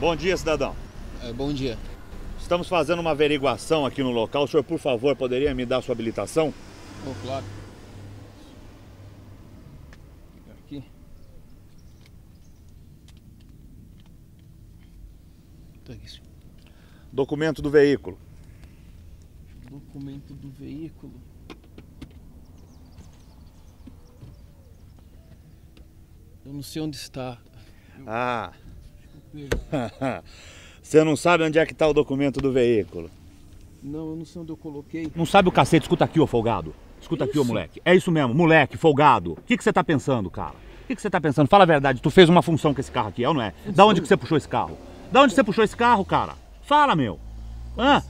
Bom dia, cidadão. É, bom dia. Estamos fazendo uma averiguação aqui no local. O senhor, por favor, poderia me dar sua habilitação? Oh, claro. Aqui. Tá aqui, senhor. Documento do veículo. Documento do veículo. Eu não sei onde está. Ah. Você não sabe onde é que está o documento do veículo? Não, eu não sei onde eu coloquei. Não sabe o cacete, escuta aqui, ô folgado. Escuta isso? aqui, ô moleque. É isso mesmo, moleque, folgado. O que, que você tá pensando, cara? O que, que você tá pensando? Fala a verdade, tu fez uma função com esse carro aqui, é ou não é? Da onde que você puxou esse carro? Da onde você puxou esse carro, cara? Fala, meu. Hã? Ah,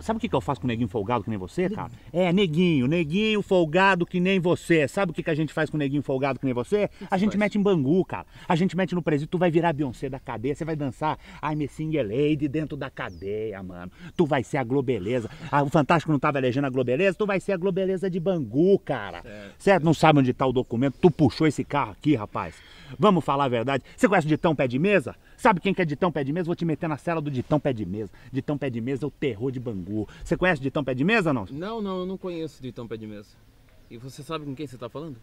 Sabe o que, que eu faço com neguinho folgado que nem você, cara? É, neguinho, neguinho folgado que nem você. Sabe o que, que a gente faz com neguinho folgado que nem você? A gente mete em bangu, cara. A gente mete no presídio, tu vai virar Beyoncé da cadeia, você vai dançar I'm a Single Lady dentro da cadeia, mano. Tu vai ser a Globeleza. Ah, o Fantástico não tava elegendo a Globeleza, tu vai ser a Globeleza de bangu, cara. Certo. certo? Não sabe onde tá o documento, tu puxou esse carro aqui, rapaz. Vamos falar a verdade. Você conhece o Ditão Pé de Mesa? Sabe quem que é Ditão Pé de Mesa? Vou te meter na cela do Ditão Pé de Mesa. Ditão Pé de Mesa é o terror de Bangu. Você conhece de tão Pé de Mesa não? Não, não, eu não conheço de tão Pé de Mesa. E você sabe com quem você está falando?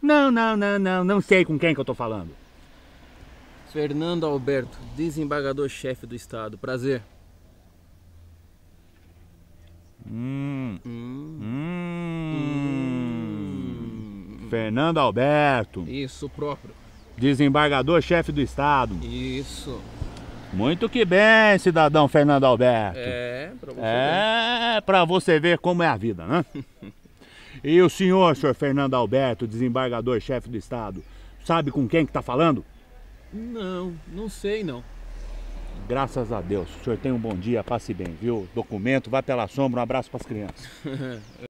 Não, não, não, não, não sei com quem que eu estou falando. Fernando Alberto, desembargador-chefe do Estado. Prazer. Hum. hum. Hum. Hum. Fernando Alberto. Isso, próprio. Desembargador-chefe do Estado. Isso. Muito que bem, cidadão Fernando Alberto. É, pra você é, ver. você ver como é a vida, né? e o senhor, senhor Fernando Alberto, desembargador-chefe do Estado, sabe com quem que tá falando? Não, não sei não. Graças a Deus. O senhor tem um bom dia, passe bem, viu? Documento, vá pela sombra, um abraço pras crianças.